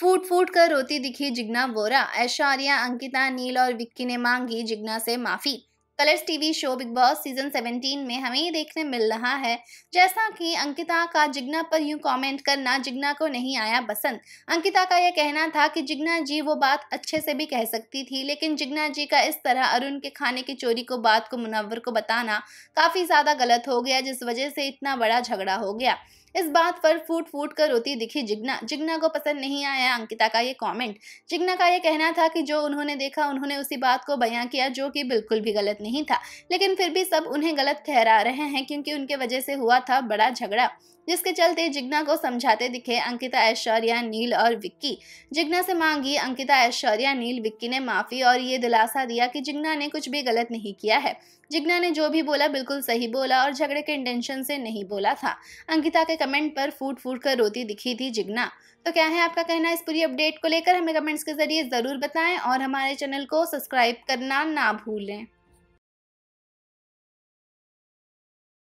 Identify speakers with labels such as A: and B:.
A: फूट फूट कर रोती दिखी जिग्ना वोरा ऐश्वर्या अंकिता नील और विक्की ने मांगी जिग्ना से माफ़ी Colors TV show Bigg Boss season 17 में हमें ये देखने मिल रहा है जैसा कि अंकिता का जिग्ना पर यूं कमेंट करना जिग्ना को नहीं आया पसंद अंकिता का यह कहना था कि जिग्ना जी वो बात अच्छे से भी कह सकती थी लेकिन जिग्ना जी का इस तरह अरुण के खाने की चोरी को बात को मुनवर को बताना काफ़ी ज़्यादा गलत हो गया जिस वजह से इतना बड़ा झगड़ा हो गया इस बात पर फूट फूट कर रोती दिखी जिग्ना जिग्ना को पसंद नहीं आया अंकिता का ये कमेंट जिग्ना का ये कहना था कि जो उन्होंने देखा उन्होंने उसी बात को बयां किया जो कि बिल्कुल भी गलत नहीं था लेकिन फिर भी सब उन्हें गलत ठहरा रहे हैं क्योंकि उनके वजह से हुआ था बड़ा झगड़ा जिसके चलते जिग्ना को समझाते दिखे अंकिता ऐश्वर्या नील और विक्की जिग्ना से मांगी अंकिता ऐश्वर्या नील विक्की ने माफ़ी और ये दिलासा दिया कि जिग्ना ने कुछ भी गलत नहीं किया है जिग्ना ने जो भी बोला बिल्कुल सही बोला और झगड़े के इंटेंशन से नहीं बोला था अंकिता के कमेंट पर फूट फूट कर रोती दिखी थी जिग्ना तो क्या है आपका कहना इस पूरी अपडेट को लेकर हमें कमेंट्स के जरिए ज़रूर बताएं और हमारे चैनल को सब्सक्राइब करना ना भूलें